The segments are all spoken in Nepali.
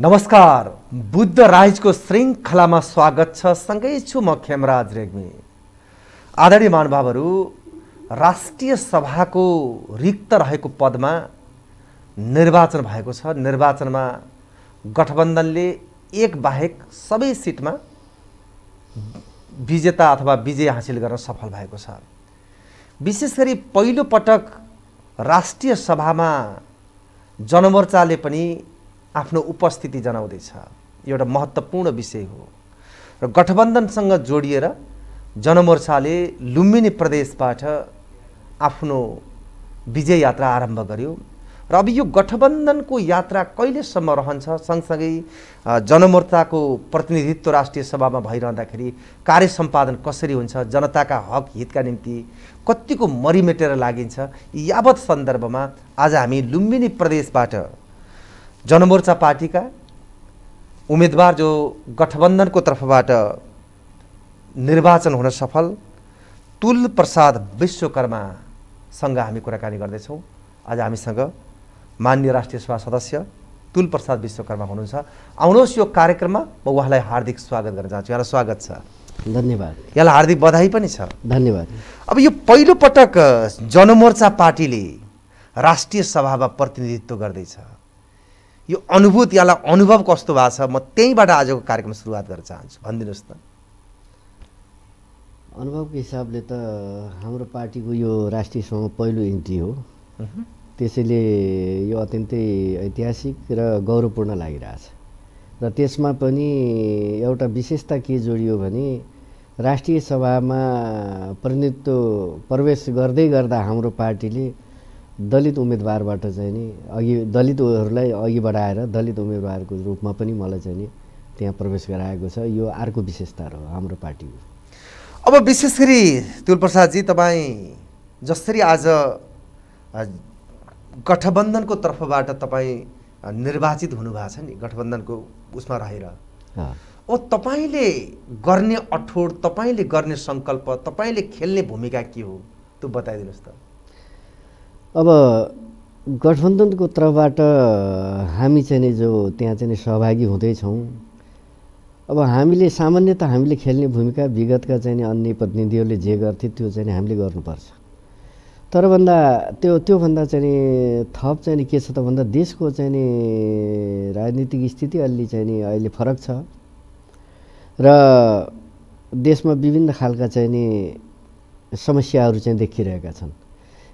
नमस्कार बुद्ध राइजको श्रृङ्खलामा स्वागत छ सँगै छु म खेमराज रेग्मी आदरणीय महानुभावहरू राष्ट्रिय सभाको रिक्त रहेको पदमा निर्वाचन भएको छ निर्वाचनमा गठबन्धनले एक बाहेक सबै सिटमा विजेता अथवा विजय हासिल गर्न सफल भएको छ विशेष गरी पहिलोपटक राष्ट्रिय सभामा जनमोर्चाले पनि आफ्नो उपस्थिति जनाउँदैछ एउटा महत्त्वपूर्ण विषय हो र गठबन्धनसँग जोडिएर जनमोर्चाले लुम्बिनी प्रदेशबाट आफ्नो विजय यात्रा आरम्भ गर्यो र अब यो गठबन्धनको यात्रा कहिलेसम्म रहन्छ सँगसँगै जनमोर्चाको प्रतिनिधित्व राष्ट्रिय सभामा भइरहँदाखेरि कार्य सम्पादन कसरी हुन्छ जनताका हक हितका निम्ति कतिको मरिमेटेर लागिन्छ यावत सन्दर्भमा आज हामी लुम्बिनी प्रदेशबाट जनमोर्चा पार्टीका उम्मेदवार जो गठबन्धनको तर्फबाट निर्वाचन हुन सफल तुल प्रसाद विश्वकर्मासँग हामी कुराकानी गर्दैछौँ आज हामीसँग मान्य राष्ट्रिय सभा सदस्य तुल प्रसाद विश्वकर्मा हुनुहुन्छ आउनुहोस् यो कार्यक्रममा म उहाँलाई हार्दिक स्वागत गर्न चाहन्छु यहाँलाई स्वागत छ धन्यवाद यहाँलाई हार्दिक बधाई पनि छ धन्यवाद अब यो पहिलोपटक जनमोर्चा पार्टीले राष्ट्रिय सभामा प्रतिनिधित्व गर्दैछ यो अनुभूत यहाँलाई अनुभव कस्तो भएको छ म त्यहीँबाट आजको कार्यक्रम सुरुवात गर्न चाहन्छु भनिदिनुहोस् न अनुभवको हिसाबले त हाम्रो पार्टीको यो राष्ट्रिय समूह पहिलो इन्ट्री हो त्यसैले यो अत्यन्तै ऐतिहासिक र गौरवपूर्ण लागिरहेछ र त्यसमा पनि एउटा विशेषता के जोडियो भने राष्ट्रिय सभामा प्रतिनिधित्व प्रवेश गर्दै गर्दा हाम्रो पार्टीले दलित उम्मेदवारबाट चाहिँ नि अघि दलितहरूलाई अघि बढाएर दलित उम्मेदवारको रूपमा पनि मलाई चाहिँ नि त्यहाँ प्रवेश गराएको छ यो अर्को विशेषता हो हाम्रो पार्टी अब विशेष गरी तुलप्रसादजी तपाईँ जसरी आज गठबन्धनको तर्फबाट तपाईँ निर्वाचित हुनुभएको छ नि गठबन्धनको उसमा रहेर ओ तपाईँले गर्ने अठोट तपाईँले गर्ने सङ्कल्प तपाईँले खेल्ने भूमिका के हो त्यो बताइदिनुहोस् त अब गठबन्धनको तर्फबाट हामी चाहिँ नि जो त्यहाँ चाहिँ नि सहभागी हुँदैछौँ अब हामीले सामान्यत हामीले खेल्ने भूमिका विगतका चाहिँ नि अन्य प्रतिनिधिहरूले जे गर्थे त्यो चाहिँ हामीले गर्नुपर्छ तर भन्दा त्यो त्योभन्दा चाहिँ नि थप चाहिँ नि के छ त भन्दा देशको चाहिँ नि राजनीतिक स्थिति अलि चाहिँ नि अहिले फरक छ र देशमा विभिन्न खालका चाहिँ नि समस्याहरू चाहिँ देखिरहेका छन्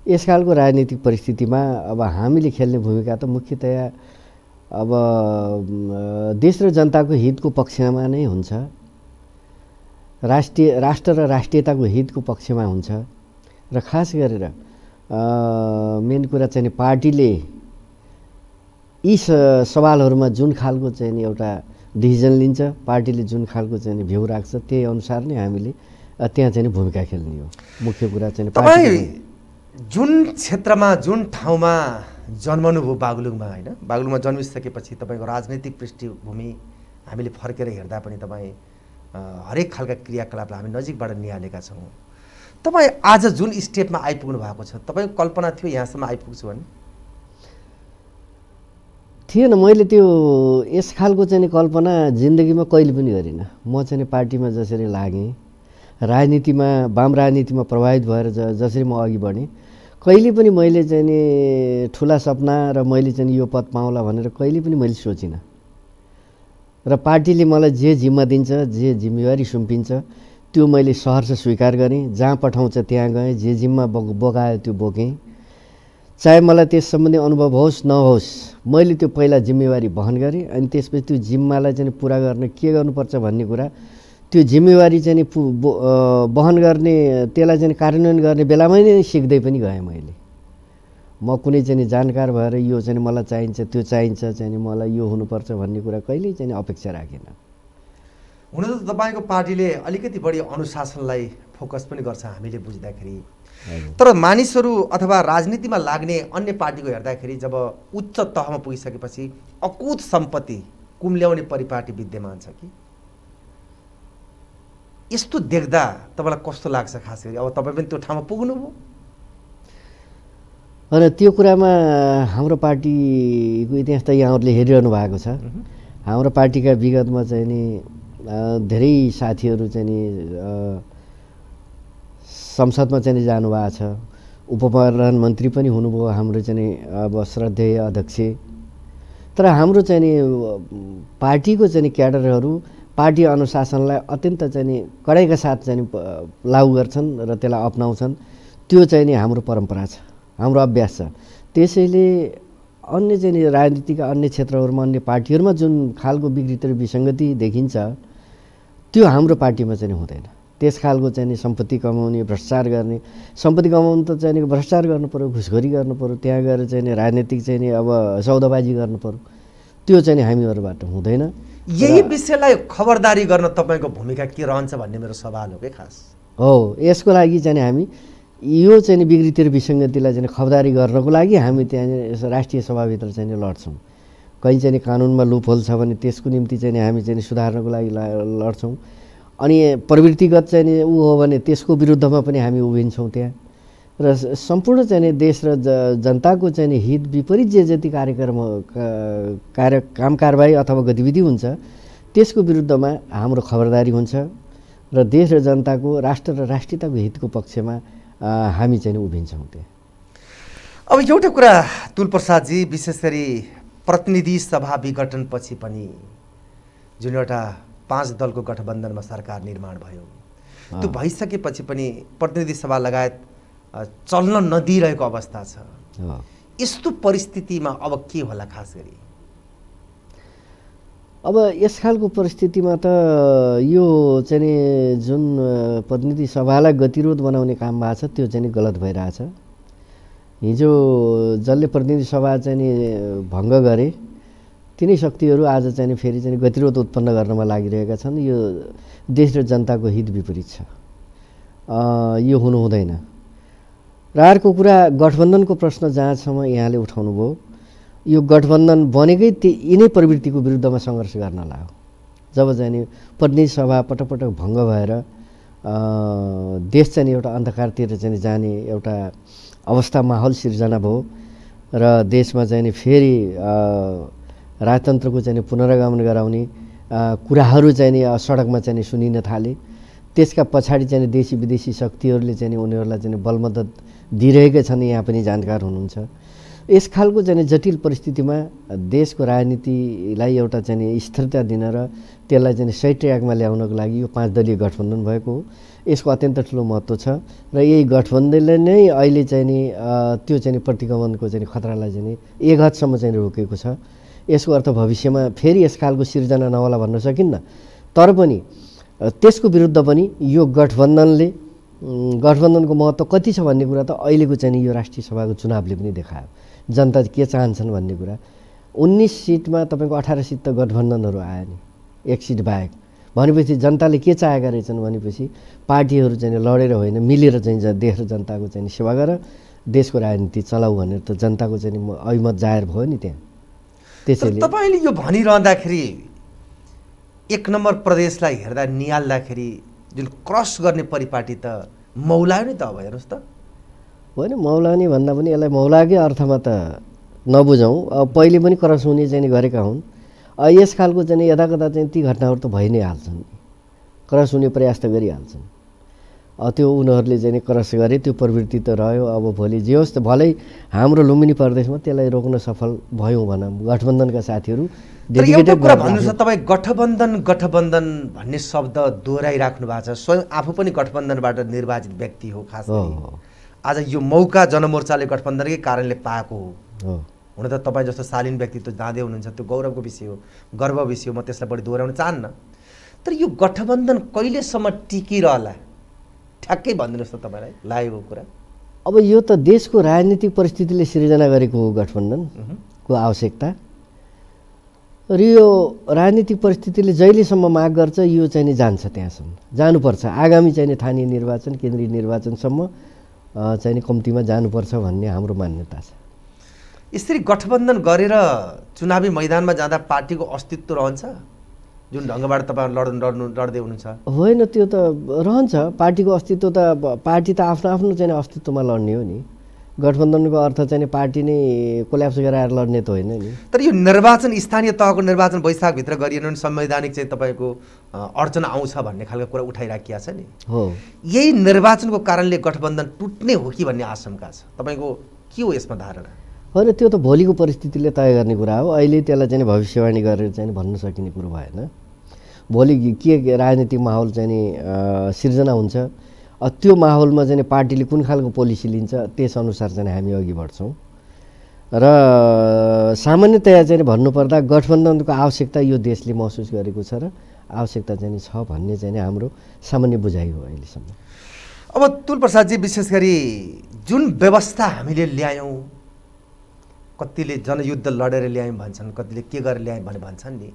यस खालको राजनीतिक परिस्थितिमा अब हामीले खेल्ने भूमिका त मुख्यतया अब देश र जनताको हितको पक्षमा नै हुन्छ राष्ट्रिय राष्ट्र र राष्ट्रियताको हितको पक्षमा हुन्छ र खास गरेर मेन कुरा चाहिँ पार्टीले यी सवालहरूमा जुन खालको चाहिँ एउटा डिसिजन लिन्छ पार्टीले जुन खालको चाहिँ भ्यू राख्छ त्यही अनुसार नै हामीले त्यहाँ चाहिँ भूमिका खेल्ने हो मुख्य कुरा चाहिँ जुन क्षेत्रमा जुन ठाउँमा जन्मनुभयो बागलुङमा होइन बागलुङमा जन्मिसकेपछि तपाईँको राजनैतिक पृष्ठभूमि हामीले फर्केर हेर्दा पनि तपाईँ हरेक खालका क्रियाकलापलाई हामी नजिकबाट निहालेका छौँ तपाईँ आज जुन स्टेपमा आइपुग्नु भएको छ तपाईँको कल्पना थियो यहाँसम्म आइपुग्छु भने थिएन मैले त्यो यस खालको चाहिँ कल्पना जिन्दगीमा कहिले पनि गरिनँ म चाहिँ पार्टीमा जसरी लागेँ राजनीतिमा वाम राजनीतिमा प्रभावित भएर ज जसरी म अघि बढेँ कहिले पनि मैले चाहिँ नि ठुला सपना र मैले चाहिँ यो पद पाउँला भनेर कहिले पनि मैले सोचिनँ र पार्टीले मलाई जे जिम्मा दिन्छ जे जिम्मेवारी सुम्पिन्छ त्यो मैले सहर स्वीकार गरेँ जहाँ पठाउँछ त्यहाँ गएँ जे जिम्मा बो बोकायो त्यो बोकेँ चाहे मलाई त्यस सम्बन्धी अनुभव होस् नहोस् मैले त्यो पहिला जिम्मेवारी वहन गरेँ अनि त्यसपछि त्यो जिम्मालाई चाहिँ पुरा गर्न के गर्नुपर्छ भन्ने कुरा त्यो जिम्मेवारी चाहिँ नि बहन गर्ने त्यसलाई चाहिँ कार्यान्वयन गर्ने बेलामा नै सिक्दै पनि गएँ मैले म कुनै चाहिँ जानकार भएर यो चाहिँ मलाई चाहिन्छ त्यो चाहिन्छ चाहिँ मलाई यो हुनुपर्छ भन्ने कुरा कहिल्यै चाहिँ अपेक्षा राखेन हुन त तपाईँको पार्टीले अलिकति बढी अनुशासनलाई फोकस पनि गर्छ हामीले बुझ्दाखेरि तर मानिसहरू अथवा राजनीतिमा लाग्ने अन्य पार्टीको हेर्दाखेरि जब उच्च तहमा पुगिसकेपछि अकुत सम्पत्ति कुम्ल्याउने परिपाटी विद्यमान छ कि यस्तो देख्दा तपाईँलाई कस्तो लाग्छ खास गरी अब तपाईँ पनि त्यो ठाउँमा पुग्नुभयो अनि त्यो कुरामा हाम्रो पार्टीको इतिहास त यहाँहरूले हेरिरहनु भएको छ हाम्रो पार्टीका विगतमा चाहिँ नि धेरै साथीहरू चाहिँ नि संसदमा चाहिँ नि जानुभएको छ उप प्रधानमन्त्री पनि हुनुभयो हाम्रो चाहिँ नि अब श्रद्धेय अध्यक्ष तर हाम्रो चाहिँ नि पार्टीको चाहिँ क्याडरहरू पार्टी अनुशासनलाई अत्यन्त चाहिँ नि कडाइका साथ चाहिँ नि लागु गर्छन् र त्यसलाई अप्नाउँछन् त्यो चाहिँ नि हाम्रो परम्परा छ हाम्रो अभ्यास छ त्यसैले अन्य चाहिँ नि राजनीतिका अन्य क्षेत्रहरूमा अन्य पार्टीहरूमा जुन खालको विकृति र विसङ्गति देखिन्छ त्यो हाम्रो पार्टीमा चाहिँ हुँदैन त्यस खालको चाहिँ नि सम्पत्ति कमाउने भ्रष्टाचार गर्ने सम्पत्ति कमाउनु त चाहिँ नि भ्रष्टाचार गर्नुपऱ्यो घुसखोरी गर्नुपऱ्यो त्यहाँ गएर चाहिँ नि राजनीतिक चाहिँ नि अब सौदाबाजी गर्नुपऱ्यो त्यो चाहिँ हामीहरूबाट हुँदैन यही विषयलाई खबरदारी गर्न तपाईँको भूमिका के रहन्छ भन्ने मेरो सवाल हो कि खास हो यसको लागि चाहिँ हामी यो चाहिँ विकृति र विसङ्गतिलाई चाहिँ खबरदारी गर्नको लागि हामी त्यहाँ राष्ट्रिय सभाभित्र चाहिँ लड्छौँ कहीँ चाहिँ कानुनमा लुपहोल छ भने त्यसको निम्ति चाहिँ हामी चाहिँ सुधार्नको लागि लड्छौँ अनि प्रवृत्तिगत चाहिँ ऊ हो भने त्यसको विरुद्धमा पनि हामी उभिन्छौँ त्यहाँ र सम्पूर्ण चाहिँ देश र जनताको चाहिँ हित विपरीत जे जति कार्यक्रम कार्य काम कारवाही अथवा गतिविधि हुन्छ त्यसको विरुद्धमा हाम्रो खबरदारी हुन्छ र देश र जनताको राष्ट्र र राष्ट्रियताको हितको पक्षमा हामी चाहिँ उभिन्छौँ त्यहाँ अब एउटा कुरा तुलप्रसादजी विशेष गरी प्रतिनिधि सभा विघटनपछि पनि जुन एउटा पाँच दलको गठबन्धनमा सरकार निर्माण भयो त्यो भइसकेपछि पनि प्रतिनिधि सभा लगायत चल्न नदिइरहेको अवस्था छ यस्तो परिस्थितिमा अब के होला खास गरी अब यस खालको परिस्थितिमा त यो चाहिँ जुन प्रतिनिधि सभालाई गतिरोध बनाउने काम भएको छ त्यो चाहिँ गलत भइरहेछ हिजो जसले प्रतिनिधि सभा चाहिँ भङ्ग गरे तिनै शक्तिहरू आज चाहिँ फेरि चाहिँ गतिरोध उत्पन्न गर्नमा लागिरहेका छन् यो देश र जनताको हित विपरीत छ यो हुनु हुँदैन र अर्को कुरा गठबन्धनको प्रश्न जहाँसम्म यहाँले उठाउनुभयो यो गठबन्धन बनेकै त्यही यिनै प्रवृत्तिको विरुद्धमा सङ्घर्ष गर्न लाग्यो जब जाने पत्नी सभा पटक पटक भङ्ग भएर देश चाहिँ एउटा अन्धकारतिर चाहिँ जाने एउटा अवस्था माहौल सिर्जना भयो र देशमा चाहिँ फेरि राजतन्त्रको चाहिँ पुनरागमन गराउने कुराहरू चाहिँ सडकमा चाहिँ सुनिन थाले त्यसका पछाडि चाहिँ देशी विदेशी शक्तिहरूले चाहिँ उनीहरूलाई चाहिँ बलमद्दत दिइरहेका छन् यहाँ पनि जानकार हुनुहुन्छ यस खालको चाहिँ जटिल परिस्थितिमा देशको राजनीतिलाई एउटा चाहिँ स्थिरता दिन र त्यसलाई चाहिँ सही ट्र्याकमा ल्याउनको लागि यो पाँच दलीय गठबन्धन भएको हो यसको अत्यन्त ठुलो महत्त्व छ र यही गठबन्धनले नै अहिले चाहिँ नि त्यो चाहिँ प्रतिगमनको चाहिँ खतरालाई चाहिँ एक हदसम्म चाहिँ रोकेको छ यसको अर्थ भविष्यमा फेरि यस खालको सिर्जना नहोला भन्न सकिन्न तर पनि त्यसको विरुद्ध पनि यो गठबन्धनले गठबन्धनको महत्त्व कति छ भन्ने कुरा त अहिलेको चाहिँ यो राष्ट्रिय सभाको चुनावले पनि देखायो जनता के चाहन्छन् भन्ने कुरा उन्नाइस सिटमा तपाईँको अठार सिट त गठबन्धनहरू आयो नि एक सिट बाहेक भनेपछि जनताले के चाहेका रहेछन् भनेपछि पार्टीहरू चाहिँ लडेर होइन मिलेर चाहिँ देश र जनताको चाहिँ सेवा गर देशको राजनीति चलाऊ भनेर त जनताको चाहिँ अभिमत जाहेर भयो नि त्यहाँ त्यसैले तपाईँले यो भनिरहँदाखेरि एक नम्बर प्रदेशलाई हेर्दा निहाल्दाखेरि जुन क्रस गर्ने परिपाटी त मौलायो नि त अब हेर्नुहोस् त होइन मौलानी भन्दा पनि यसलाई मौलाकै अर्थमा त नबुझौँ अब पहिले पनि क्रस हुने चाहिँ गरेका हुन् यस खालको चाहिँ कदा चाहिँ ती घटनाहरू त भइ नै हाल्छन् क्रस हुने प्रयास त गरिहाल्छन् त्यो उनीहरूले चाहिँ क्रस गरे त्यो प्रवृत्ति त रह्यो अब भोलि जे होस् त भलै हाम्रो लुम्बिनी प्रदेशमा त्यसलाई रोक्न सफल भयौँ भनौँ गठबन्धनका साथीहरू भन्नुहोस् तपाईँ गठबन्धन गठबन्धन भन्ने शब्द दोहोऱ्याइराख्नु भएको छ स्वयं आफू पनि गठबन्धनबाट निर्वाचित व्यक्ति हो खास आज यो मौका जनमोर्चाले गठबन्धनकै कारणले पाएको हो हुन त तपाईँ जस्तो शालीन व्यक्तित्व जाँदै हुनुहुन्छ त्यो गौरवको विषय हो गर्व विषय हो म त्यसलाई बढी दोहोऱ्याउन चाहन्न तर यो गठबन्धन कहिलेसम्म टिकिरहला ठ्याक्कै भनिदिनुहोस् त तपाईँलाई लागेको कुरा अब यो त देशको राजनीतिक परिस्थितिले सिर्जना गरेको हो गठबन्धनको आवश्यकता र यो राजनीतिक परिस्थितिले जहिलेसम्म माग गर्छ यो चाहिँ नि जान्छ त्यहाँसम्म जानुपर्छ आगामी चाहिँ नि स्थानीय निर्वाचन केन्द्रीय निर्वाचनसम्म चाहिँ नि कम्तीमा जानुपर्छ भन्ने हाम्रो मान्यता छ यसरी गठबन्धन गरेर चुनावी मैदानमा जाँदा पार्टीको अस्तित्व रहन्छ जुन ढङ्गबाट तपाईँ लड्नु लड्नु लड्दै हुनुहुन्छ होइन त्यो त रहन्छ पार्टीको अस्तित्व त पार्टी त आफ्नो आफ्नो चाहिँ अस्तित्वमा लड्ने हो नि गठबन्धनको अर्थ चाहिँ पार्टी नै कोल्याप्स गराएर लड्ने त होइन नि तर यो निर्वाचन स्थानीय तहको निर्वाचन वैशाखभित्र गरिएन भने संवैधानिक चाहिँ तपाईँको अडचन आउँछ भन्ने खालको कुरा उठाइराखिया छ नि हो यही निर्वाचनको कारणले गठबन्धन टुट्ने हो कि भन्ने आशंका छ तपाईँको के हो यसमा धारणा होइन त्यो त भोलिको परिस्थितिले तय गर्ने कुरा हो अहिले त्यसलाई चाहिँ भविष्यवाणी गरेर चाहिँ भन्न सकिने कुरो भएन भोलि के राजनीतिक माहौल चाहिँ नि सिर्जना हुन्छ त्यो माहौलमा चाहिँ पार्टीले कुन खालको पोलिसी लिन्छ त्यसअनुसार चाहिँ हामी अघि बढ्छौँ र सामान्यतया चाहिँ भन्नुपर्दा गठबन्धनको आवश्यकता यो देशले महसुस गरेको छ र आवश्यकता चाहिँ छ भन्ने चाहिँ हाम्रो सामान्य बुझाइ हो अहिलेसम्म अब तुलप्रसादजी विशेष गरी जुन व्यवस्था हामीले ल्यायौँ कतिले जनयुद्ध लडेर ल्यायौँ भन्छन् कतिले के गरेर ल्यायौँ भने भन्छन् नि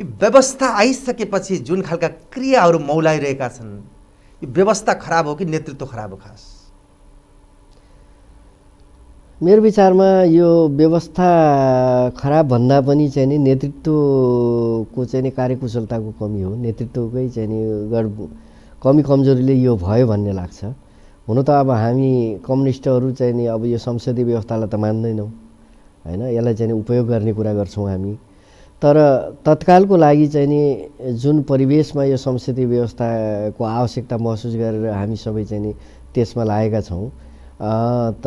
यो व्यवस्था आइसकेपछि जुन खालका क्रियाहरू मौलाइरहेका छन् यो व्यवस्था खराब हो कि नेतृत्व खराब हो खास मेरो विचारमा यो व्यवस्था खराब भन्दा पनि चाहिँ नि नेतृत्वको चाहिँ नि कार्यकुशलताको कमी हो नेतृत्वकै चाहिँ नि गड कमी कमजोरीले यो भयो भन्ने लाग्छ हुन त अब हामी कम्युनिस्टहरू चाहिँ नि अब यो संसदीय व्यवस्थालाई त मान्दैनौँ होइन यसलाई चाहिँ उपयोग गर्ने कुरा गर्छौँ हामी तर तत्कालको लागि चाहिँ नि जुन परिवेशमा यो संसदीय व्यवस्थाको आवश्यकता महसुस गरेर हामी सबै चाहिँ नि त्यसमा लागेका छौँ त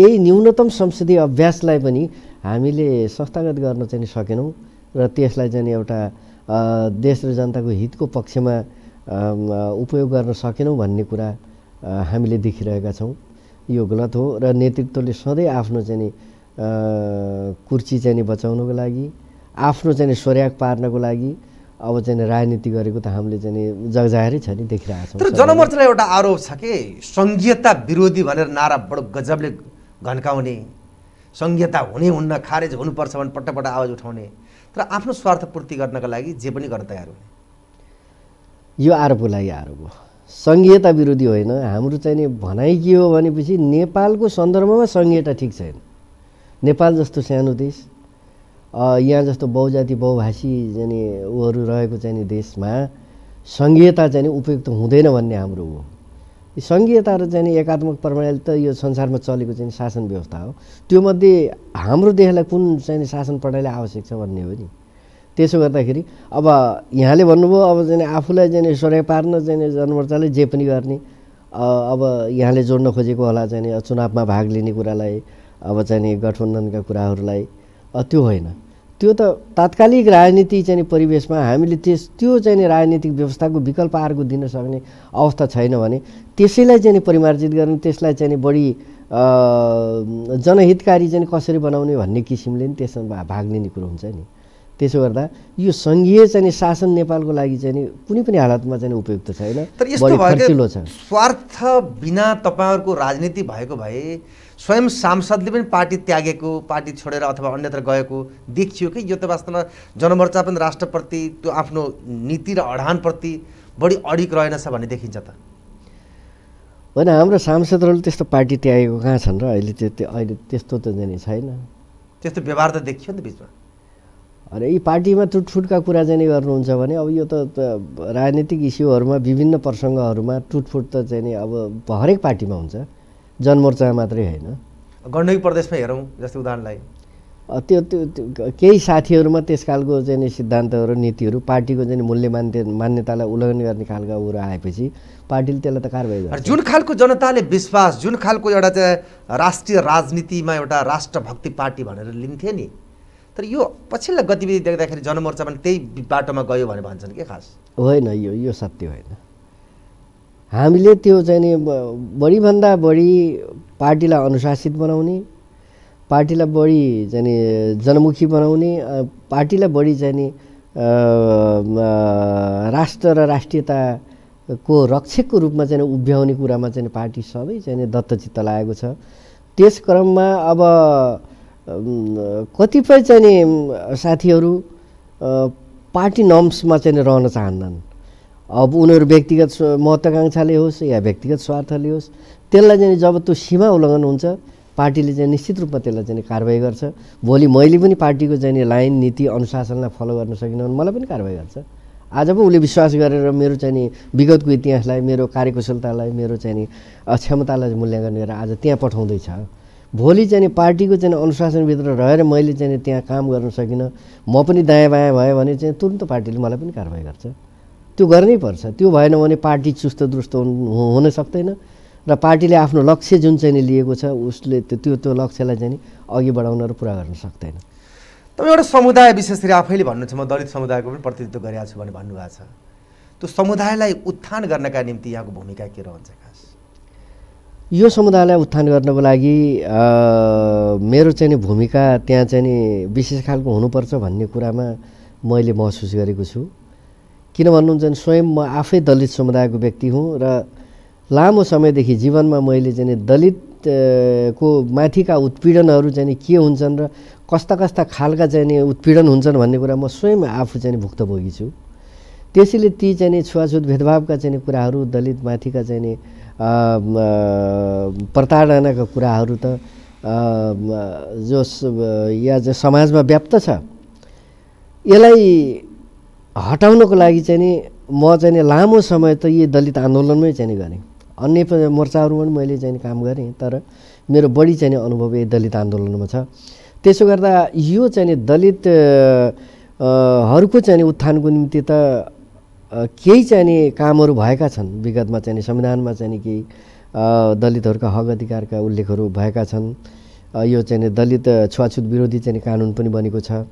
यही न्यूनतम संसदीय अभ्यासलाई पनि हामीले संस्थागत गर्न चाहिँ सकेनौँ र त्यसलाई चाहिँ एउटा देश र जनताको हितको पक्षमा उपयोग गर्न सकेनौँ भन्ने कुरा हामीले देखिरहेका छौँ यो गलत हो र नेतृत्वले सधैँ आफ्नो चाहिँ नि कुर्ची चाहिँ बचाउनको लागि आफ्नो चाहिँ स्वर्याग पार्नको लागि अब चाहिँ राजनीति गरेको त हामीले चाहिँ जगजाहेरै छ नि देखिरहेको छौँ तर जनमोर्चालाई एउटा आरोप छ कि सङ्घीयता विरोधी भनेर नारा बडो गजबले घन्काउने सङ्घीयता हुने हुन्न खारेज हुनुपर्छ भने पट्टपट्ट आवाज उठाउने तर आफ्नो स्वार्थ पूर्ति गर्नको लागि जे पनि गर्न तयार हुने यो आरोपको लागि आरोप हो सङ्घीयता विरोधी होइन हाम्रो चाहिँ नि भनाइ के हो भनेपछि नेपालको सन्दर्भमा सङ्घीयता ठिक छैन नेपाल जस्तो सानो देश यहाँ जस्तो बहुजाति बहुभाषी जाने ऊहरू रहेको चाहिँ देशमा सङ्घीयता चाहिँ उपयुक्त हुँदैन भन्ने हाम्रो हो सङ्घीयता र चाहिँ एकात्मक प्रणाली त यो संसारमा चलेको चाहिँ शासन व्यवस्था हो त्योमध्ये हाम्रो देशलाई कुन चाहिँ शासन प्रणाली आवश्यक छ भन्ने हो नि त्यसो गर्दाखेरि अब यहाँले भन्नुभयो अब चाहिँ आफूलाई चाहिँ स्वर पार्न चाहिँ जनमोर्चाले जे पनि गर्ने अब यहाँले जोड्न खोजेको होला चाहिँ चुनावमा भाग लिने कुरालाई अब चाहिँ नि गठबन्धनका कुराहरूलाई त्यो होइन त्यो त तात्कालिक राजनीति चाहिँ परिवेशमा हामीले त्यस त्यो चाहिँ राजनीतिक व्यवस्थाको विकल्प अर्को दिन सक्ने अवस्था छैन भने त्यसैलाई चाहिँ परिमार्जित गर्ने त्यसलाई चाहिँ बढी जनहितकारी चाहिँ कसरी बनाउने भन्ने किसिमले नि त्यसमा भाग लिने कुरो हुन्छ नि त्यसो गर्दा यो सङ्घीय चाहिँ शासन नेपालको लागि चाहिँ कुनै पनि हालतमा चाहिँ उपयुक्त छैन तर यस्तो छ स्वार्थ बिना तपाईँहरूको राजनीति भएको भए स्वयं सांसदले पनि पार्टी त्यागेको पार्टी छोडेर अथवा अन्यत्र गएको देखियो कि यो त वास्तवमा जनमोर्चा पनि राष्ट्रप्रति त्यो आफ्नो नीति र अडानप्रति बढी अडिक रहेनछ भन्ने देखिन्छ त होइन हाम्रो सांसदहरूले त्यस्तो पार्टी त्यागेको कहाँ छन् र अहिले त्यो अहिले त्यस्तो त जाने छैन त्यस्तो व्यवहार त देखियो नि त बिचमा अरे यी पार्टीमा टुटफुटका कुरा जाने गर्नुहुन्छ भने अब यो त राजनीतिक इस्युहरूमा विभिन्न प्रसङ्गहरूमा टुटफुट त चाहिँ अब हरेक पार्टीमा हुन्छ जनमोर्चा मात्रै होइन गण्डकी प्रदेशमा हेरौँ जस्तै उदाहरणलाई त्यो त्यो केही साथीहरूमा त्यस खालको चाहिँ सिद्धान्तहरू नीतिहरू पार्टीको चाहिँ मूल्य मान्य मान्यतालाई उल्लङ्घन गर्ने खालका उहरू आएपछि पार्टीले त्यसलाई त कारवाही गर्छ जुन खालको जनताले विश्वास जुन खालको एउटा चाहिँ राष्ट्रिय राजनीतिमा एउटा राष्ट्रभक्ति पार्टी भनेर लिन्थे नि तर यो पछिल्लो गतिविधि देख्दाखेरि जनमोर्चा पनि त्यही बाटोमा गयो भने भन्छन् कि खास होइन यो यो सत्य होइन हामीले त्यो चाहिँ नि बढीभन्दा बढी पार्टीलाई अनुशासित बनाउने पार्टीलाई बढी चाहिँ जनमुखी बनाउने पार्टीलाई बढी चाहिँ नि राष्ट्र र राष्ट्रियताको रक्षकको रूपमा चाहिँ उभ्याउने कुरामा चाहिँ पार्टी सबै चाहिँ दत्तचित्त लागेको छ त्यस क्रममा अब कतिपय चाहिँ नि साथीहरू पार्टी नम्समा चाहिँ रहन चाहन्नन् अब उनीहरू व्यक्तिगत महत्त्वाकाङ्क्षाले होस् या व्यक्तिगत स्वार्थले होस् त्यसलाई चाहिँ जब त्यो सीमा उल्लङ्घन हुन्छ पार्टीले चाहिँ निश्चित रूपमा त्यसलाई चाहिँ कारवाही गर्छ भोलि मैले पनि पार्टीको चाहिँ लाइन नीति अनुशासनलाई फलो गर्न सकिनँ भने मलाई पनि कारवाही गर्छ आज पो उसले विश्वास गरेर मेरो चाहिँ विगतको इतिहासलाई मेरो कार्यकुशलतालाई मेरो चाहिँ क्षमतालाई मूल्याङ्कन गरेर आज त्यहाँ पठाउँदैछ भोलि चाहिँ पार्टीको चाहिँ अनुशासनभित्र रहेर मैले चाहिँ त्यहाँ काम गर्न सकिनँ म पनि दायाँ बायाँ भयो भने चाहिँ तुरन्त पार्टीले मलाई पनि कारवाही गर्छ त्यो गर्नै पर्छ त्यो भएन भने पार्टी चुस्त दुरुस्त हुन सक्दैन र पार्टीले आफ्नो लक्ष्य जुन चाहिँ लिएको छ उसले त्यो त्यो लक्ष्यलाई चाहिँ अघि बढाउन र पुरा गर्न सक्दैन तपाईँ एउटा समुदाय विशेष गरी आफैले भन्नु छ म दलित समुदायको पनि प्रतिनिधित्व गरिरहेको छु भने भन्नुभएको छ त्यो समुदायलाई उत्थान गर्नका निम्ति यहाँको भूमिका के रहन्छ खास यो समुदायलाई उत्थान गर्नको लागि मेरो चाहिँ नि भूमिका त्यहाँ चाहिँ नि विशेष खालको हुनुपर्छ भन्ने कुरामा मैले महसुस गरेको छु किन भन्नुहुन्छ भने स्वयं म आफै दलित समुदायको व्यक्ति हुँ र लामो समयदेखि जीवनमा मैले चाहिँ दलित को माथिका उत्पीडनहरू चाहिँ के हुन्छन् र कस्ता कस्ता खालका चाहिँ उत्पीडन हुन्छन् भन्ने कुरा म स्वयं आफू चाहिँ भुक्तभोगी छु त्यसैले ती चाहिँ छुवाछुत भेदभावका चाहिँ कुराहरू दलित माथिका चाहिँ प्रताडनाका कुराहरू त जो या समाजमा व्याप्त छ यसलाई हटाउनको लागि चाहिँ नि म चाहिँ नि लामो समय त यी दलित आन्दोलनमै चाहिँ नि गरेँ अन्य मोर्चाहरूमा पनि मैले चाहिँ काम गरेँ तर मेरो बढी चाहिँ अनुभव यही दलित आन्दोलनमा छ त्यसो गर्दा यो चाहिँ दलित हरूको चाहिँ उत्थानको निम्ति त केही चाहिँ कामहरू भएका छन् विगतमा चाहिँ संविधानमा चाहिँ नि केही दलितहरूका हक अधिकारका उल्लेखहरू भएका छन् यो चाहिँ दलित छुवाछुत विरोधी चाहिँ कानुन पनि बनेको छ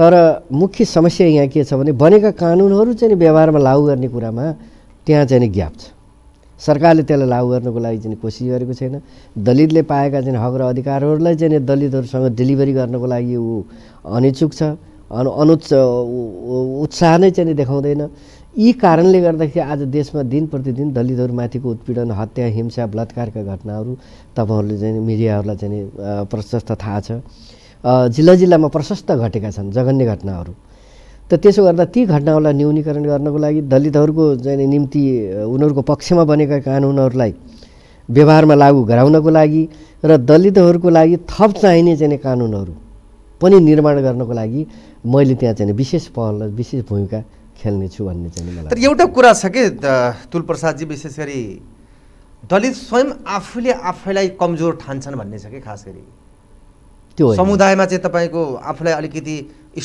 तर मुख्य समस्या यहाँ के छ भने बनेका कानुनहरू चाहिँ व्यवहारमा लागु गर्ने कुरामा त्यहाँ चाहिँ ग्याप छ सरकारले त्यसलाई लागू गर्नको लागि चाहिँ कोसिस गरेको छैन दलितले पाएका चाहिँ हक र अधिकारहरूलाई चाहिँ दलितहरूसँग डेलिभरी गर्नको लागि ऊ अनिच्छुक छ अनु अनुत्स उत्साह नै चाहिँ देखाउँदैन यी कारणले गर्दाखेरि आज देशमा दिन प्रतिदिन दलितहरूमाथिको उत्पीडन हत्या हिंसा बलात्कारका घटनाहरू तपाईँहरूले चाहिँ मिडियाहरूलाई चाहिँ प्रशस्त थाहा छ जिल्ला जिल्लामा प्रशस्त घटेका छन् जघन्य घटनाहरू त त्यसो गर्दा ती घटनाहरूलाई न्यूनीकरण गर्नको लागि दलितहरूको चाहिँ निम्ति उनीहरूको पक्षमा बनेका कानुनहरूलाई व्यवहारमा लागू गराउनको लागि र दलितहरूको लागि थप चाहिने चाहिँ कानुनहरू पनि निर्माण गर्नको लागि मैले त्यहाँ चाहिँ विशेष पहल विशेष भूमिका खेल्नेछु भन्ने चाहिँ तर एउटा कुरा छ कि तुलप्रसादजी विशेष गरी दलित स्वयं आफूले आफैलाई कमजोर ठान्छन् भन्ने छ कि खास गरी त्यो समुदायमा चाहिँ तपाईँको आफूलाई अलिकति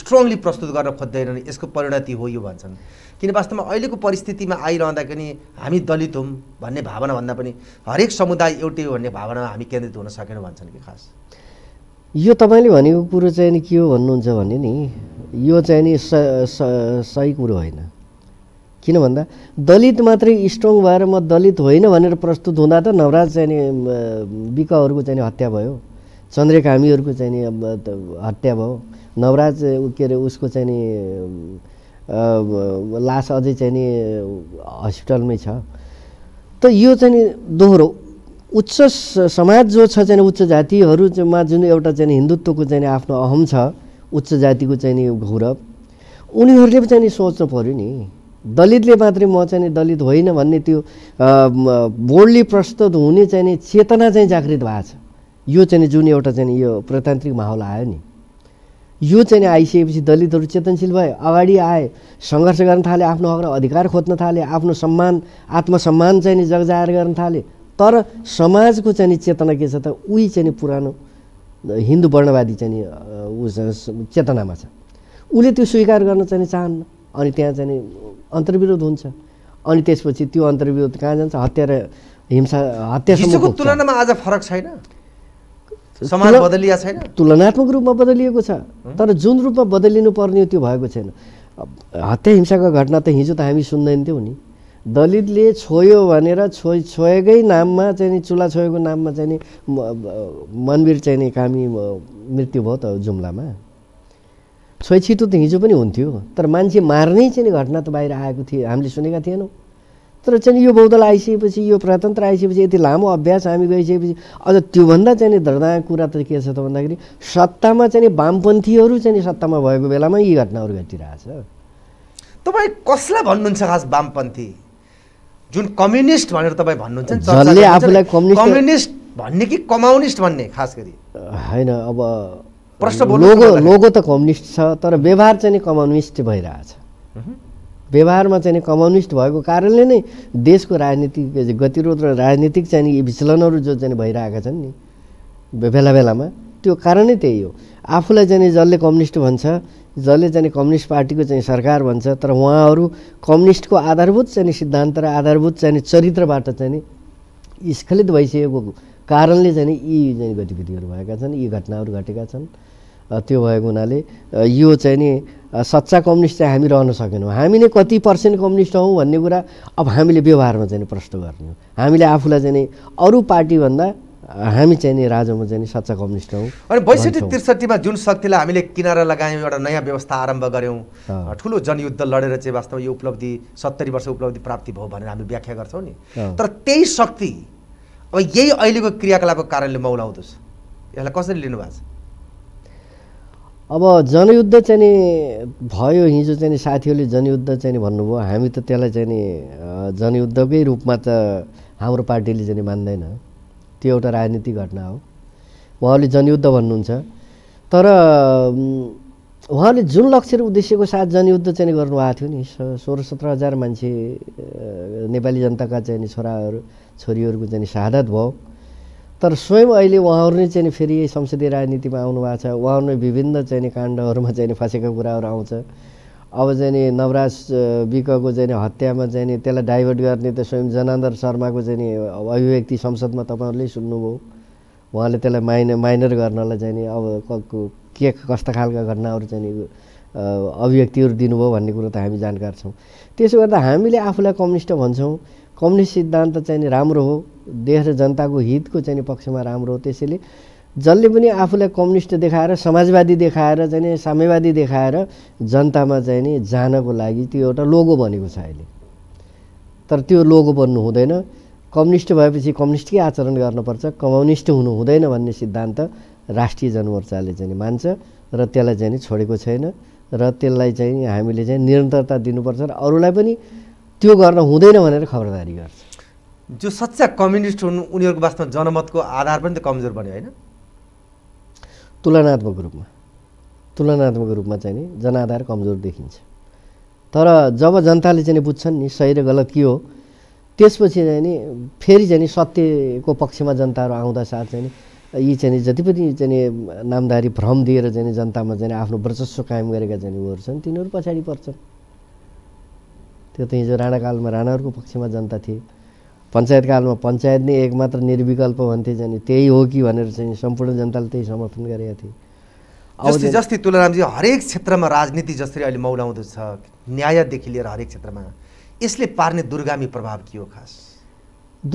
स्ट्रङली प्रस्तुत गर्न खोज्दैनन् यसको परिणति हो यो भन्छन् किन वास्तवमा अहिलेको परिस्थितिमा आइरहँदाखेरि हामी दलित हौँ भन्ने भावना भन्दा पनि हरेक समुदाय एउटै हो भन्ने भावनामा हामी केन्द्रित हुन सकेनौँ भन्छन् कि खास यो तपाईँले भनेको कुरो चाहिँ नि के हो भन्नुहुन्छ भने नि यो चाहिँ नि सही कुरो होइन किन भन्दा दलित मात्रै स्ट्रङ भएर म दलित होइन भनेर प्रस्तुत हुँदा त नवराज चाहिँ नि विकहरूको चाहिँ हत्या भयो चन्द्रकामीहरूको चाहिँ नि अब हत्या भयो नवराज के अरे उसको चाहिँ नि लास अझै चाहिँ नि हस्पिटलमै छ त यो चाहिँ नि दोहोरो उच्च समाज जो छ चाहिँ उच्च जातिहरूमा जुन एउटा चाहिँ हिन्दुत्वको चाहिँ आफ्नो अहम छ उच्च जातिको चाहिँ नि गौरव उनीहरूले चाहिँ नि सोच्नु पऱ्यो नि दलितले मात्रै म चाहिँ नि दलित होइन भन्ने त्यो बोल्डली प्रस्तुत हुने चाहिँ नि चेतना चाहिँ जागृत भएको छ यो चाहिँ जुन एउटा चाहिँ यो प्रतान्त्रिक माहौल आयो नि यो चाहिँ आइसकेपछि दलितहरू चेतनशील भए अगाडि आए सङ्घर्ष गर्न थाले आफ्नो हक र अधिकार खोज्न थाले आफ्नो सम्मान आत्मसम्मान चाहिँ जगजाहेर गर्न थाले तर समाजको चाहिँ चेतना के छ त उही चाहिँ पुरानो हिन्दू वर्णवादी चाहिँ ऊ चेतनामा छ उसले त्यो स्वीकार गर्न चाहिँ चाहन्न अनि त्यहाँ चाहिँ अन्तर्विरोध हुन्छ अनि त्यसपछि त्यो अन्तर्विरोध कहाँ जान्छ हत्या र हिंसा हत्या तुलनामा आज फरक छैन समाज बदलिया छैन तुलनात्मक रूपमा बदलिएको छ तर जुन रूपमा बदलिनु पर्ने त्यो भएको छैन हत्या हिंसाको घटना त हिजो त हामी सुन्दैनथ्यौँ नि दलितले छोयो भनेर छो छोएकै नाममा चाहिँ नि चुला छोएको नाममा चाहिँ नि मनवीर चाहिँ नि कामी मृत्यु भयो त जुम्लामा छिटो त हिजो पनि हुन्थ्यो तर मान्छे मार्ने चाहिँ घटना त बाहिर आएको थियो हामीले सुनेका थिएनौँ तर चाहिँ यो बौद्धल आइसकेपछि यो प्रजातन्त्र आइसकेपछि यति लामो अभ्यास हामी गइसकेपछि अझ त्योभन्दा चाहिँ धर्दा कुरा त के छ त भन्दाखेरि सत्तामा चाहिँ वामपन्थीहरू चाहिँ सत्तामा भएको बेलामा यी घटनाहरू घटिरहेछ तपाईँ कसलाई भन्नुहुन्छ खास वामपन्थी जुन कम्युनिस्ट भनेर तपाईँ भन्नुहुन्छ जसले आफूलाई कम्युनिस्ट भन्ने कि कमाउनिस्ट भन्ने खास गरी होइन अब प्रश्न लोगो लोगो त कम्युनिस्ट छ तर व्यवहार चाहिँ कम्युनिस्ट भइरहेछ व्यवहारमा चाहिँ कम्युनिस्ट भएको कारणले नै देशको राजनीतिक गतिरोध र राजनीतिक चाहिँ यी विचलनहरू जो चाहिँ भइरहेका छन् नि बेला बेलामा त्यो कारण नै त्यही हो आफूलाई चाहिँ जसले कम्युनिस्ट भन्छ जसले चाहिँ कम्युनिस्ट पार्टीको चाहिँ सरकार भन्छ तर उहाँहरू कम्युनिस्टको आधारभूत चाहिँ सिद्धान्त र आधारभूत चाहिँ चरित्रबाट चाहिँ स्खलित भइसकेको कारणले चाहिँ यी चाहिँ गतिविधिहरू भएका छन् यी घटनाहरू घटेका छन् त्यो भएको हुनाले यो चाहिँ नि सच्चा कम्युनिस्ट चाहिँ हामी रहन सकेनौँ हामी नै कति पर्सेन्ट कम्युनिस्ट हौँ भन्ने कुरा अब हामीले व्यवहारमा चाहिँ प्रश्न गर्ने हो हामीले आफूलाई चाहिँ अरू पार्टीभन्दा हामी चाहिँ नि राज्यमा चाहिँ सच्चा कम्युनिस्ट हौँ अनि बैसठी त्रिसठीमा जुन शक्तिलाई हामीले किनारा लगायौँ एउटा नयाँ व्यवस्था आरम्भ गऱ्यौँ ठुलो जनयुद्ध लडेर चाहिँ वास्तवमा यो उपलब्धि सत्तरी वर्ष उपलब्धि प्राप्ति भयो भनेर हामी व्याख्या गर्छौँ नि तर त्यही शक्ति अब यही अहिलेको क्रियाकलापको कारणले मौलाउँदछ यसलाई कसरी लिनुभएको छ अब जनयुद्ध चाहिँ नि भयो हिजो चाहिँ नि साथीहरूले जनयुद्ध चाहिँ नि भन्नुभयो हामी त त्यसलाई चाहिँ नि जनयुद्धकै रूपमा त हाम्रो पार्टीले चाहिँ मान्दैन त्यो एउटा राजनीतिक घटना हो उहाँहरूले जनयुद्ध भन्नुहुन्छ तर उहाँले जुन लक्ष्य र उद्देश्यको साथ जनयुद्ध चाहिँ गर्नुभएको थियो नि सोह्र सत्र हजार मान्छे नेपाली जनताका चाहिँ नि छोराहरू छोरीहरूको चाहिँ शहादत भयो तर स्वयं अहिले उहाँहरू नै चाहिँ फेरि यही संसदीय राजनीतिमा आउनु भएको छ उहाँहरू नै विभिन्न चाहिँ काण्डहरूमा चाहिँ फँसेका कुराहरू आउँछ अब चाहिँ नवराज विकको चाहिँ हत्यामा चाहिँ त्यसलाई डाइभर्ट गर्ने त स्वयं जनान्दर शर्माको चाहिँ अभिव्यक्ति संसदमा तपाईँहरूले सुन्नुभयो उहाँले त्यसलाई माइन माइनर गर्नलाई चाहिँ अब के कस्ता खालका घटनाहरू चाहिँ अभिव्यक्तिहरू दिनुभयो भन्ने कुरो त हामी जानकार छौँ त्यसो गर्दा हामीले आफूलाई कम्युनिस्ट भन्छौँ कम्युनिस्ट सिद्धान्त चाहिँ नि राम्रो हो देश र जनताको हितको चाहिँ पक्षमा राम्रो हो त्यसैले जसले पनि आफूलाई कम्युनिस्ट देखाएर समाजवादी देखाएर चाहिँ नि साम्यवादी देखाएर जनतामा चाहिँ नि जानको लागि त्यो एउटा लोगो बनेको छ अहिले तर त्यो लोगो बन्नु हुँदैन कम्युनिस्ट भएपछि कम्युनिस्टकै आचरण गर्नुपर्छ कम्युनिस्ट हुनु हुँदैन भन्ने सिद्धान्त राष्ट्रिय जनमोर्चाले चाहिँ मान्छ र त्यसलाई चाहिँ नि छोडेको छैन र त्यसलाई चाहिँ हामीले चाहिँ निरन्तरता दिनुपर्छ र अरूलाई पनि त्यो गर्न हुँदैन भनेर खबरदारी गर्छ जो सच्चा कम्युनिस्ट हुन् उनीहरूको वास्तवमा जनमतको आधार पनि त कमजोर बन्यो होइन तुलनात्मक रूपमा तुलनात्मक रूपमा चाहिँ नि जनाधार कमजोर देखिन्छ तर जब जनताले चाहिँ बुझ्छन् नि सही र गलत के हो त्यसपछि चाहिँ नि फेरि चाहिँ नि सत्यको पक्षमा जनताहरू आउँदा साथ चाहिँ यी चाहिँ जति पनि चाहिँ नामधारी भ्रम दिएर चाहिँ जनतामा चाहिँ आफ्नो वर्चस्व कायम गरेका चाहिँ उहरू छन् तिनीहरू पछाडि पर्छन् त्यो त हिजो राणाकालमा राणाहरूको पक्षमा जनता थिए पञ्चायतकालमा पञ्चायत नै एकमात्र निर्विकल्प भन्थे जाने त्यही हो कि भनेर चाहिँ सम्पूर्ण जनताले त्यही समर्थन गरेका थिए जस्तै जस्तै तुलरामजी हरेक क्षेत्रमा राजनीति जसरी अहिले मौलाउँदो छ न्यायदेखि लिएर हरेक क्षेत्रमा यसले पार्ने दुर्गामी प्रभाव के हो खास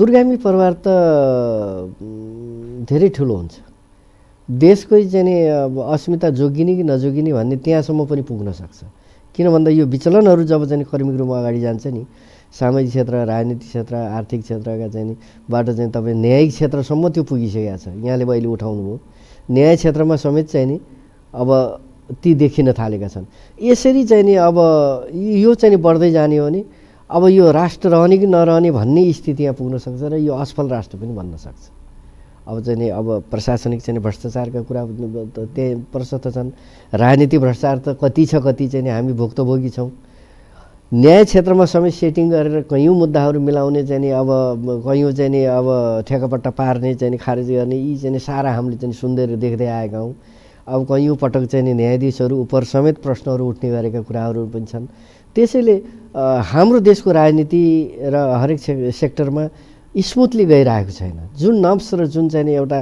दुर्गामी प्रभाव त धेरै ठुलो हुन्छ देशकै जाने अस्मिता जोगिने कि नजोगिने भन्ने त्यहाँसम्म पनि पुग्न सक्छ किन भन्दा यो विचलनहरू जब चाहिँ क्रमिक रूपमा अगाडि जान्छ नि सामाजिक क्षेत्र राजनीतिक क्षेत्र आर्थिक क्षेत्रका चाहिँ नि बाट चाहिँ तपाईँ न्यायिक क्षेत्रसम्म त्यो पुगिसकेको छ यहाँले अहिले उठाउनुभयो न्याय क्षेत्रमा समेत चाहिँ नि अब ती देखिन थालेका छन् यसरी चाहिँ नि अब यो चाहिँ बढ्दै जाने हो भने अब यो राष्ट्र रहने कि नरहने भन्ने स्थिति यहाँ पुग्न सक्छ र यो असफल राष्ट्र पनि भन्न सक्छ अब चाहिँ नि अब प्रशासनिक चाहिँ भ्रष्टाचारका कुरा त्यही प्रशस्त छन् राजनीति भ्रष्टाचार त कति छ कति चाहिँ हामी भुक्तभोगी छौँ न्याय क्षेत्रमा समेत सेटिङ गरेर कयौँ मुद्दाहरू मिलाउने चाहिँ नि अब कयौँ चाहिँ नि अब ठेकापट्टा पार्ने चाहिँ खारेज गर्ने यी चाहिँ सारा हामीले चाहिँ सुन्दै देख्दै आएका हौँ अब कयौँ पटक चाहिँ नि न्यायाधीशहरू उप समेत प्रश्नहरू उठ्ने गरेका कुराहरू पनि छन् त्यसैले हाम्रो देशको राजनीति र हरेक सेक्टरमा स्मुथली गइरहेको छैन जुन नम्स र जुन चाहिँ एउटा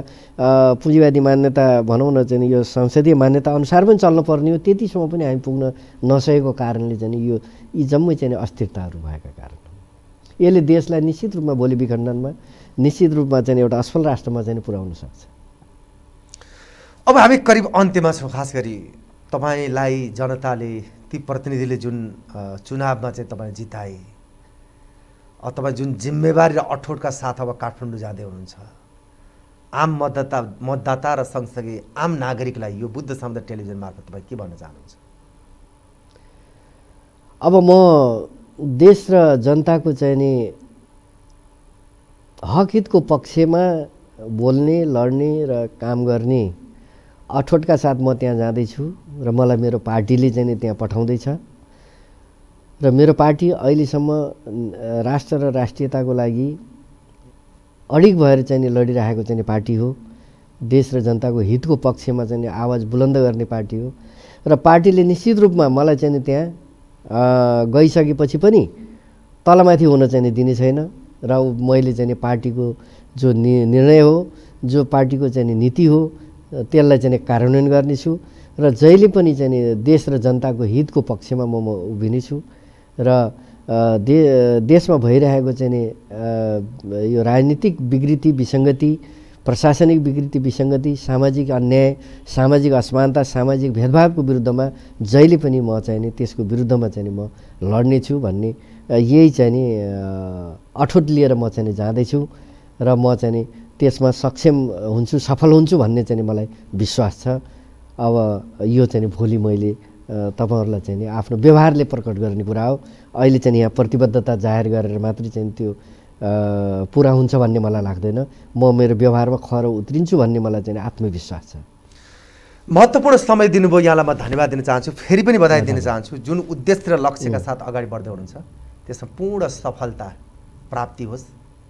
पुँजीवादी मान्यता भनौँ न चाहिँ यो संसदीय मान्यता अनुसार पनि चल्नुपर्ने हो त्यतिसम्म पनि हामी पुग्न नसकेको कारणले चाहिँ यो यी जम्मै चाहिँ अस्थिरताहरू भएका कारण यसले देशलाई निश्चित रूपमा भोलि विखण्डनमा निश्चित रूपमा चाहिँ एउटा असफल राष्ट्रमा चाहिँ पुर्याउन सक्छ अब हामी करिब अन्त्यमा छौँ खास गरी तपाईँलाई जनताले ती प्रतिनिधिले जुन चुनावमा चाहिँ तपाईँ जिताए तपाईँ जुन जिम्मेवारी र अठोटका साथ अब काठमाडौँ जाँदै हुनुहुन्छ आम मतदाता मतदाता र सँगसँगै आम नागरिकलाई यो बुद्ध समुदाय टेलिभिजन मार्फत तपाईँ के भन्न चाहनुहुन्छ अब म देश र जनताको चाहिँ नि हकितको पक्षमा बोल्ने लड्ने र काम गर्ने अठोटका साथ म त्यहाँ जाँदैछु र मलाई मेरो पार्टीले चाहिँ नि त्यहाँ पठाउँदैछ र मेरो पार्टी अहिलेसम्म राष्ट्र र राष्ट्रियताको लागि अडिग भएर चाहिँ लडिरहेको चाहिँ पार्टी हो देश र जनताको हितको पक्षमा चाहिँ आवाज बुलन्द गर्ने पार्टी हो र पार्टीले निश्चित रूपमा मलाई चाहिँ त्यहाँ गइसकेपछि पनि तलमाथि हुन चाहिँ दिने छैन र मैले चाहिँ पार्टीको जो निर्णय हो जो पार्टीको चाहिँ नीति हो त्यसलाई चाहिँ कार्यान्वयन गर्नेछु र जहिले पनि चाहिँ देश र जनताको हितको पक्षमा म म उभिनेछु र दे देशमा भइरहेको चाहिँ नि यो राजनीतिक विकृति विसङ्गति प्रशासनिक विकृति विसङ्गति सामाजिक अन्याय सामाजिक असमानता सामाजिक भेदभावको विरुद्धमा जहिले पनि म चाहिँ नि त्यसको विरुद्धमा चाहिँ नि म लड्ने छु भन्ने यही चाहिँ नि अठोट लिएर म चाहिँ नि जाँदैछु र म चाहिँ नि त्यसमा सक्षम हुन्छु सफल हुन्छु भन्ने चाहिँ मलाई विश्वास छ अब यो चाहिँ भोलि मैले तपाईँहरूलाई चाहिँ नि आफ्नो व्यवहारले प्रकट गर्ने कुरा हो अहिले चाहिँ यहाँ प्रतिबद्धता जाहेर गरेर मात्रै चाहिँ त्यो पुरा हुन्छ भन्ने मलाई लाग्दैन म मेरो व्यवहारमा खर उत्रिन्छु भन्ने मलाई चाहिँ आत्मविश्वास छ महत्त्वपूर्ण समय दिनुभयो यहाँलाई म धन्यवाद दिन चाहन्छु फेरि पनि बधाई दिन चाहन्छु जुन उद्देश्य र लक्ष्यका साथ अगाडि बढ्दै हुनुहुन्छ त्यसमा पूर्ण सफलता प्राप्ति होस्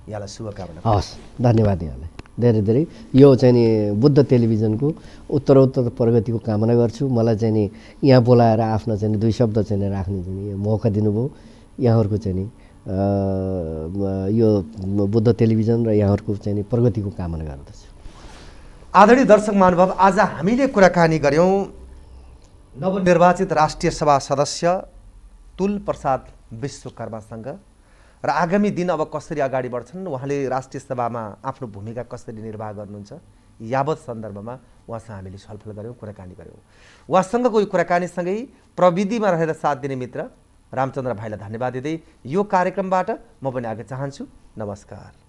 यहाँलाई शुभकामना हवस् धन्यवाद यहाँलाई धेरै धेरै यो चाहिँ नि बुद्ध टेलिभिजनको उत्तरोत्तर प्रगतिको कामना गर्छु मलाई चाहिँ नि यहाँ बोलाएर आफ्नो चाहिँ दुई शब्द चाहिँ राख्ने चाहिँ मौका दिनुभयो यहाँहरूको चाहिँ नि यो बुद्ध टेलिभिजन र यहाँहरूको चाहिँ नि प्रगतिको कामना गर्दछु आदरणीय दर्शक महानुभाव आज हामीले कुराकानी गऱ्यौँ नवनिर्वाचित राष्ट्रिय सभा सदस्य तुल प्रसाद विश्वकर्मासँग र आगामी दिन अब कसरी अगाडि बढ्छन् उहाँले राष्ट्रिय सभामा आफ्नो भूमिका कसरी निर्वाह गर्नुहुन्छ यावत सन्दर्भमा उहाँसँग हामीले छलफल गऱ्यौँ कुराकानी गऱ्यौँ उहाँसँगको यो कुराकानीसँगै प्रविधिमा रहेर साथ दिने मित्र रामचन्द्र भाइलाई धन्यवाद दिँदै यो कार्यक्रमबाट म पनि आगे चाहन्छु नमस्कार